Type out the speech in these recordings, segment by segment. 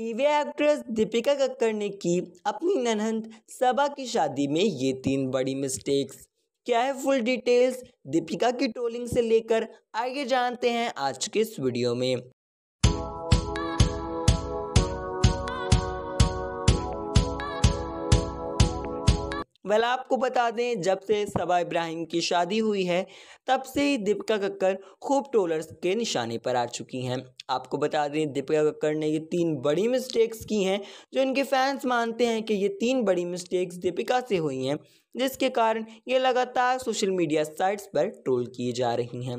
TV actress Deepika Kakkar ने की अपनी ननहंद सबा की शादी में ये तीन बड़ी मिस्टेक्स क्या है फुल डिटेल्स दीपिका की ट्रोलिंग से लेकर आइए जानते हैं आज के इस वीडियो में वाला आपको बता दें जब से सबा इब्राहिम की शादी हुई है तब से ही दीपिका कक्कर खूब ट्रोलर्स के निशाने पर आ चुकी हैं आपको बता दें दीपिका कक्कर ने ये तीन बड़ी मिस्टेक्स की हैं जो इनके फैंस मानते हैं कि ये तीन बड़ी मिस्टेक्स दीपिका से हुई हैं जिसके कारण ये लगातार सोशल मीडिया साइट्स पर ट्रोल की जा रही हैं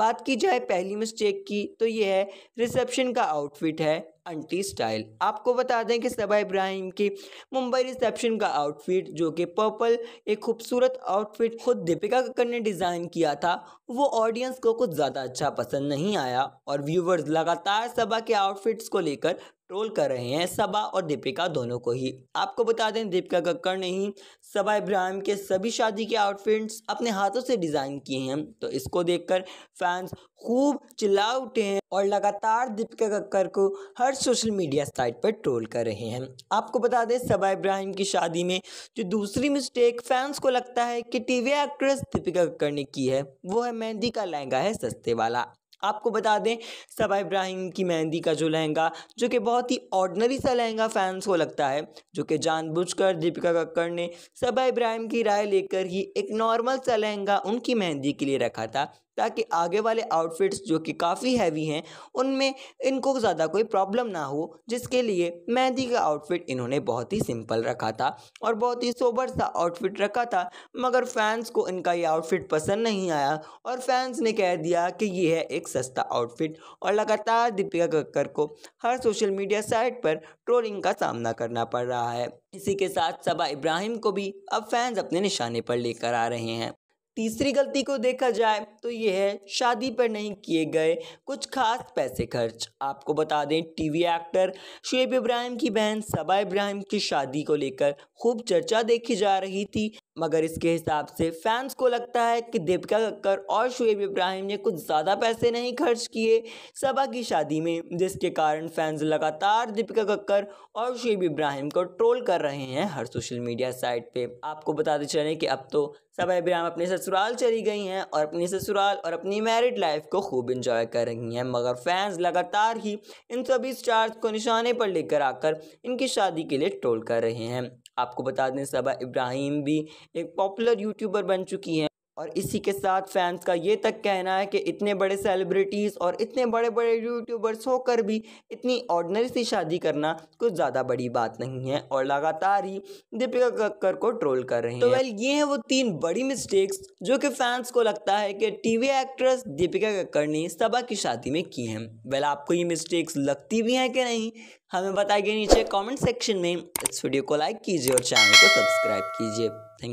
बात की जाए पहली मिस्टेक की तो ये है रिसेप्शन का आउटफिट है अंटी स्टाइल आपको बता दें कि सबा इब्राहिम की मुंबई रिसेप्शन का आउटफिट जो कि पर्पल एक खूबसूरत आउटफिट खुद दीपिका कक्कर ने डिज़ाइन किया था वो ऑडियंस को कुछ ज़्यादा अच्छा पसंद नहीं आया और व्यूवर्स लगातार सबा के आउटफिट्स को लेकर ट्रोल कर रहे हैं सबा और दीपिका दोनों को ही आपको बता दें दीपिका कक्कर ने ही सबा इब्राहिम के सभी शादी के आउटफिट्स अपने हाथों से डिज़ाइन किए हैं तो इसको देखकर फैंस खूब चिल्ला उठे हैं और लगातार दीपिका कक्कर को हर सोशल मीडिया साइट पर ट्रोल कर रहे हैं आपको बता दें सबा इब्राहिम की शादी में जो दूसरी मिस्टेक फैंस को लगता है कि टीवी एक्ट्रेस दीपिका कक्कर ने की है वो है मेहंदी का लहंगा है सस्ते वाला आपको बता दें सबा इब्राहिम की मेहंदी का जो लहंगा जो कि बहुत ही ऑर्डनरी सा लहंगा फैंस को लगता है जो कि जानबूझकर दीपिका कक्कर ने सबा इब्राहिम की राय लेकर ही एक नॉर्मल सा लहंगा उनकी मेहंदी के लिए रखा था ताकि आगे वाले आउटफिट्स जो कि काफ़ी हैवी हैं उनमें इनको ज़्यादा कोई प्रॉब्लम ना हो जिसके लिए मेहंदी का आउटफिट इन्होंने बहुत ही सिंपल रखा था और बहुत ही सोबर सा आउटफिट रखा था मगर फैंस को इनका ये आउटफिट पसंद नहीं आया और फैंस ने कह दिया कि ये है एक सस्ता आउटफिट और लगातार दीपिका कक्कर को हर सोशल मीडिया साइट पर ट्रोलिंग का सामना करना पड़ रहा है इसी के साथ सबा इब्राहिम को भी अब फैंस अपने निशाने पर लेकर आ रहे हैं तीसरी गलती को देखा जाए तो ये है शादी पर नहीं किए गए कुछ खास पैसे खर्च आपको बता दें टीवी एक्टर शुएब इब्राहिम की बहन सबा इब्राहिम की शादी को लेकर खूब चर्चा देखी जा रही थी मगर इसके हिसाब से फैंस को लगता है कि दीपिका कक्कर और शुएब इब्राहिम ने कुछ ज़्यादा पैसे नहीं खर्च किए सबा की शादी में जिसके कारण फैंस लगातार दीपिका कक्कर और शुएब इब्राहिम को ट्रोल कर रहे हैं हर सोशल मीडिया साइट पे आपको बताते चलें कि अब तो सबा इब्राहिम अपने ससुराल चली गई हैं और अपने ससुराल और अपनी मैरिड लाइफ को खूब इंजॉय कर रही हैं मगर फैंस लगातार ही इन सभी स्टार्स को निशाने पर लेकर आकर इनकी शादी के लिए ट्रोल कर रहे हैं आपको बता दें सबा इब्राहिम भी एक पॉपुलर यूट्यूबर बन चुकी हैं और इसी के साथ फैंस का ये तक कहना है कि इतने बड़े सेलिब्रिटीज़ और इतने बड़े बड़े यूट्यूबर्स होकर भी इतनी ऑर्डनरी सी शादी करना कुछ ज़्यादा बड़ी बात नहीं है और लगातार ही दीपिका कक्कर को ट्रोल कर रहे तो हैं तो वेल ये हैं वो तीन बड़ी मिस्टेक्स जो कि फैंस को लगता है कि टीवी एक्ट्रेस दीपिका कक्कर ने सबा की शादी में की हैं वेल आपको ये मिस्टेक्स लगती भी हैं कि नहीं हमें बताइए नीचे कॉमेंट सेक्शन में इस वीडियो को लाइक कीजिए और चैनल को सब्सक्राइब कीजिए थैंक